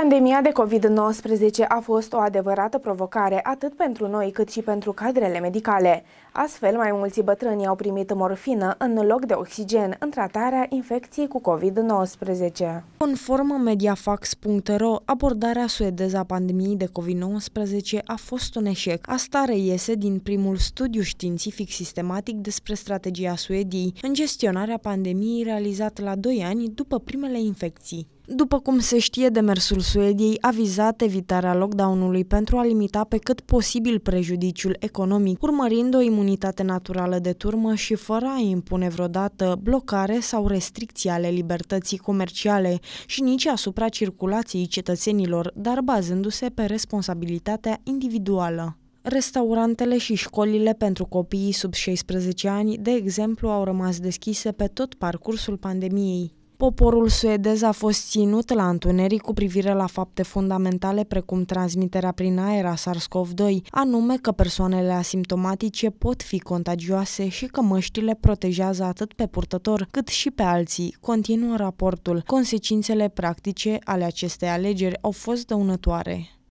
Pandemia de COVID-19 a fost o adevărată provocare atât pentru noi cât și pentru cadrele medicale. Astfel, mai mulți bătrâni au primit morfină în loc de oxigen în tratarea infecției cu COVID-19. Conform mediafax.ro, abordarea suedeză a pandemiei de COVID-19 a fost un eșec. Asta reiese din primul studiu științific sistematic despre strategia Suediei în gestionarea pandemiei realizat la 2 ani după primele infecții. După cum se știe, demersul Suediei a vizat evitarea lockdown-ului pentru a limita pe cât posibil prejudiciul economic, urmărind o imunitate naturală de turmă și fără a impune vreodată blocare sau restricții ale libertății comerciale și nici asupra circulației cetățenilor, dar bazându-se pe responsabilitatea individuală. Restaurantele și școlile pentru copiii sub 16 ani, de exemplu, au rămas deschise pe tot parcursul pandemiei. Poporul suedez a fost ținut la întuneric cu privire la fapte fundamentale precum transmiterea prin aer a SARS-CoV-2, anume că persoanele asimptomatice pot fi contagioase și că măștile protejează atât pe purtător cât și pe alții, continuă raportul. Consecințele practice ale acestei alegeri au fost dăunătoare.